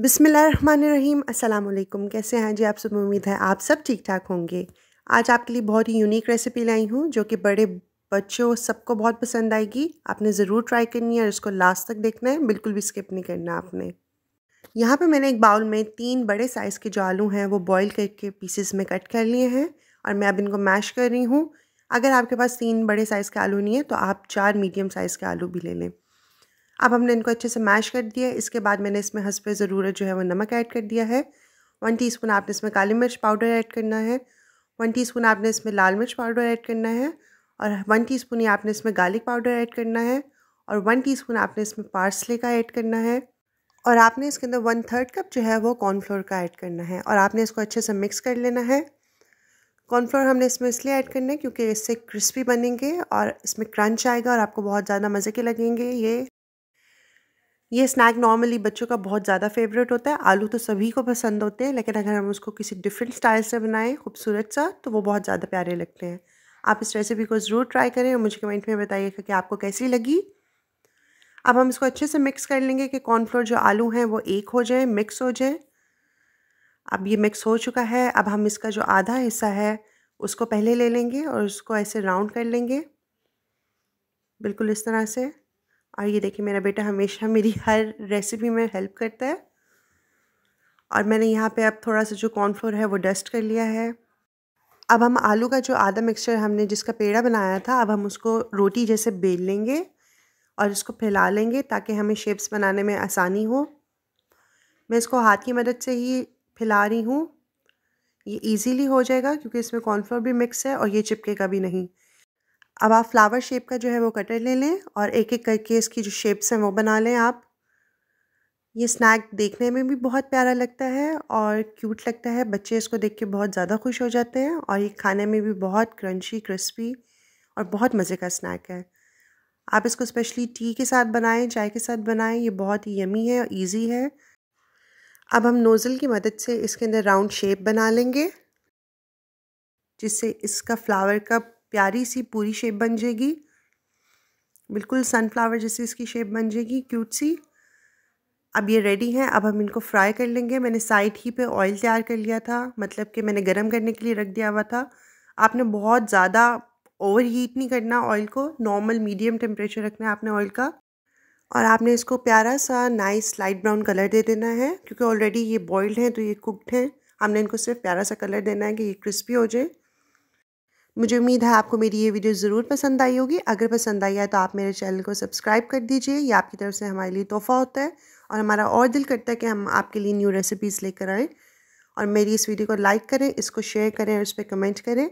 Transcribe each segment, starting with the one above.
बिसमीम अल्लाम कैसे हैं जी आप सब उम्मीद है आप सब ठीक ठाक होंगे आज आपके लिए बहुत ही यूनिक रेसिपी लाई हूँ जो कि बड़े बच्चों सबको बहुत पसंद आएगी आपने ज़रूर ट्राई करनी है और इसको लास्ट तक देखना है बिल्कुल भी स्किप नहीं करना आपने यहाँ पे मैंने एक बाउल में तीन बड़े साइज़ के जो आलू हैं वो बॉईल करके पीसेस में कट कर लिए हैं और मैं अब इनको मैश कर रही हूँ अगर आपके पास तीन बड़े साइज़ के आलू नहीं है तो आप चार मीडियम साइज़ के आलू भी ले लें अब हमने इनको अच्छे से मैश कर दिया इसके बाद मैंने इसमें हंसपे ज़रूरत जो है वो नमक ऐड कर दिया है वन स्पून आपने इसमें काली मिर्च पाउडर ऐड करना है वन स्पून आपने इसमें लाल मिर्च पाउडर ऐड करना है और वन टी ही आपने इसमें गार्लिक पाउडर ऐड करना है और वन स्पून आपने इसमें पार्सले का ऐड करना है और आपने इसके अंदर वन थर्ड कप जो है वो कॉर्नफ्लोर का ऐड करना है और आपने इसको अच्छे से मिक्स कर लेना है कॉर्नफ्लोर हमने इसमें इसलिए ऐड करना है क्योंकि इससे क्रिस्पी बनेंगे और इसमें क्रंच आएगा और आपको बहुत ज़्यादा मज़े के लगेंगे ये ये स्नैक नॉर्मली बच्चों का बहुत ज़्यादा फेवरेट होता है आलू तो सभी को पसंद होते हैं लेकिन अगर हम उसको किसी डिफरेंट स्टाइल से बनाएं खूबसूरत सा तो वो बहुत ज़्यादा प्यारे लगते हैं आप इस रेसिपी को ज़रूर ट्राई करें और मुझे कमेंट में बताइएगा कि आपको कैसी लगी अब हम इसको अच्छे से मिक्स कर लेंगे कि कॉर्नफ्लोर जो आलू हैं वो एक हो जाए मिक्स हो जाए अब ये मिक्स हो चुका है अब हम इसका जो आधा हिस्सा है उसको पहले ले लेंगे और उसको ऐसे राउंड कर लेंगे बिल्कुल इस तरह से और ये देखिए मेरा बेटा हमेशा मेरी हर रेसिपी में हेल्प करता है और मैंने यहाँ पे अब थोड़ा सा जो कॉर्नफ्लोर है वो डस्ट कर लिया है अब हम आलू का जो आधा मिक्सचर हमने जिसका पेड़ा बनाया था अब हम उसको रोटी जैसे बेल लेंगे और इसको फैला लेंगे ताकि हमें शेप्स बनाने में आसानी हो मैं इसको हाथ की मदद से ही फैला रही हूँ ये इजीली हो जाएगा क्योंकि इसमें कॉर्नफ्लोर भी मिक्स है और ये चिपकेगा भी नहीं अब आप फ्लावर शेप का जो है वो कटर ले लें और एक एक करके इसकी जो शेप्स हैं वो बना लें आप ये स्नैक देखने में भी बहुत प्यारा लगता है और क्यूट लगता है बच्चे इसको देख के बहुत ज़्यादा खुश हो जाते हैं और ये खाने में भी बहुत क्रंची क्रिस्पी और बहुत मज़े का स्नैक है आप इसको स्पेशली टी के साथ बनाएं चाय के साथ बनाएं ये बहुत ही यमी है और ईजी है अब हम नोज़ल की मदद से इसके अंदर राउंड शेप बना लेंगे जिससे इसका फ्लावर कप प्यारी सी पूरी शेप बन जाएगी बिल्कुल सनफ्लावर जैसी इसकी शेप बन जाएगी क्यूट सी अब ये रेडी है अब हम इनको फ्राई कर लेंगे मैंने साइड ही पे ऑयल तैयार कर लिया था मतलब कि मैंने गर्म करने के लिए रख दिया हुआ था आपने बहुत ज़्यादा ओवर हीट नहीं करना ऑयल को नॉर्मल मीडियम टेम्परेचर रखना है आपने ऑयल का और आपने इसको प्यारा सा नाइस लाइट ब्राउन कलर दे देना है क्योंकि ऑलरेडी ये बॉयल्ड हैं तो ये कुकड हैं हमने इनको सिर्फ प्यारा सा कलर देना है कि ये क्रिस्पी हो जाए मुझे उम्मीद है आपको मेरी ये वीडियो ज़रूर पसंद आई होगी अगर पसंद आई है तो आप मेरे चैनल को सब्सक्राइब कर दीजिए ये आपकी तरफ से हमारे लिए तोहफा होता है और हमारा और दिल करता है कि हम आपके लिए न्यू रेसिपीज़ लेकर आएँ और मेरी इस वीडियो को लाइक करें इसको शेयर करें और इस पर कमेंट करें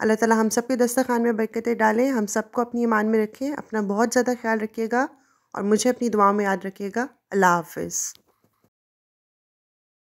अल्लाह ताला हम सब के दस्तरखान में बरकतें डालें हम सबको अपनी ईमान में रखें अपना बहुत ज़्यादा ख्याल रखिएगा और मुझे अपनी दुआओं में याद रखिएगा अल्लाह हाफिज़